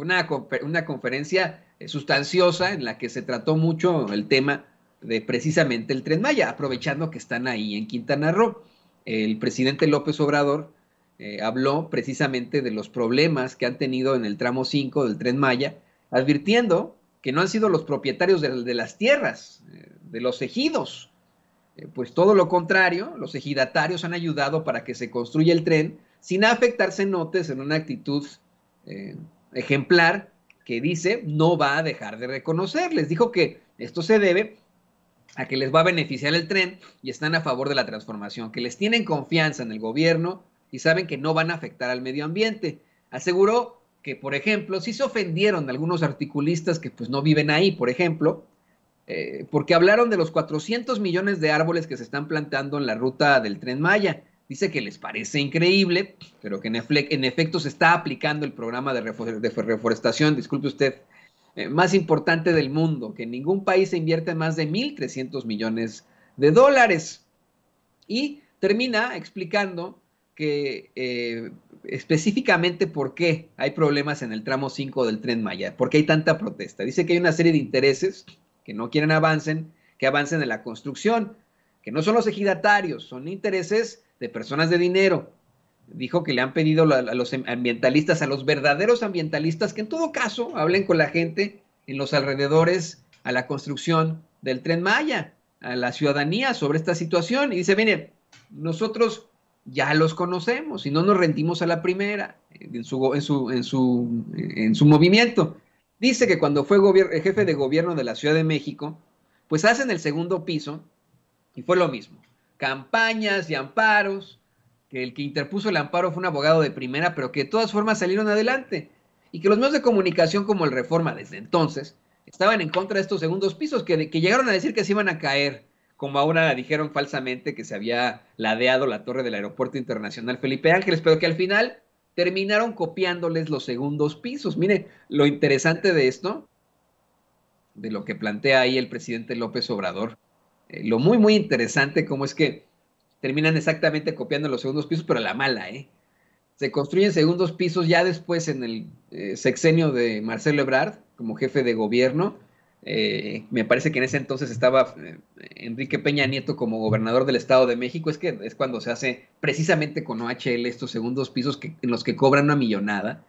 una, conferencia eh, sustanciosa en la que se trató mucho el tema de precisamente el tren Maya, aprovechando que están ahí en Quintana Roo. El presidente López Obrador eh, habló precisamente de los problemas que han tenido en el tramo 5 del tren Maya, advirtiendo que no han sido los propietarios de, las tierras, eh, de los ejidos. pues todo lo contrario, los ejidatarios han ayudado para que se construya el tren sin afectarse notes, en una actitud ejemplar que dice no va a dejar de reconocer. Les dijo que esto se debe a que les va a beneficiar el tren y están a favor de la transformación, que les tienen confianza en el gobierno y saben que no van a afectar al medio ambiente. Aseguró que, por ejemplo, sí se ofendieron algunos articulistas que pues no viven ahí, por ejemplo, eh, porque hablaron de los 400 millones de árboles que se están plantando en la ruta del tren Maya dice que les parece increíble, pero que en, efecto se está aplicando el programa de, reforestación, disculpe usted, eh, más importante del mundo, que en ningún país se invierte más de 1.300 millones de dólares. Y termina explicando que eh, específicamente por qué hay problemas en el tramo 5 del tren Maya, por qué hay tanta protesta. Dice que hay una serie de intereses que no quieren avancen, que avancen en la construcción, que no son los ejidatarios, son intereses de personas de dinero. Dijo que le han pedido a los ambientalistas, a los verdaderos ambientalistas, que en todo caso hablen con la gente en los alrededores a la construcción del tren Maya, a la ciudadanía sobre esta situación. Y dice, mire, nosotros ya los conocemos y no nos rendimos a la primera en su, en su, en su, en su movimiento. Dice que cuando fue jefe de gobierno de la Ciudad de México, pues hacen el segundo piso y fue lo mismo campañas y amparos, que el que interpuso el amparo fue un abogado de primera, pero que de todas formas salieron adelante, y que los medios de comunicación como el Reforma desde entonces estaban en contra de estos segundos pisos, que, que llegaron a decir que se iban a caer, como ahora dijeron falsamente que se había ladeado la torre del Aeropuerto Internacional Felipe Ángeles, pero que al final terminaron copiándoles los segundos pisos. Mire, lo interesante de esto, de lo que plantea ahí el presidente López Obrador, eh, lo muy, muy interesante, cómo es que terminan exactamente copiando los segundos pisos, pero la mala, ¿eh? Se construyen segundos pisos ya después en el eh, sexenio de Marcelo Ebrard como jefe de gobierno. Eh, me parece que en ese entonces estaba Enrique Peña Nieto como gobernador del Estado de México. Es que es cuando se hace precisamente con OHL estos segundos pisos en los que cobran una millonada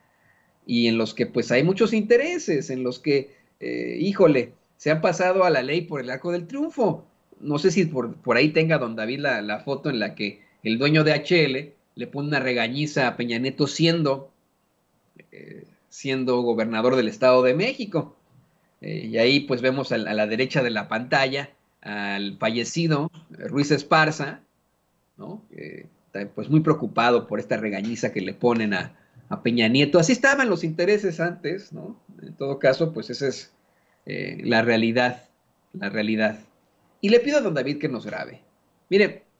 y en los que pues hay muchos intereses, en los que, híjole, se han pasado a la ley por el arco del triunfo no sé si por, ahí tenga don David la, foto en la que el dueño de HL le pone una regañiza a Peña Nieto siendo, eh, siendo gobernador del Estado de México. Eh, y ahí pues vemos a, la derecha de la pantalla al fallecido eh, Ruiz Esparza, ¿no? pues muy preocupado por esta regañiza que le ponen a, a, Peña Nieto. Así estaban los intereses antes, ¿no? En todo caso, pues esa es la realidad, la realidad. Y le pido a don David que nos grabe. Mire,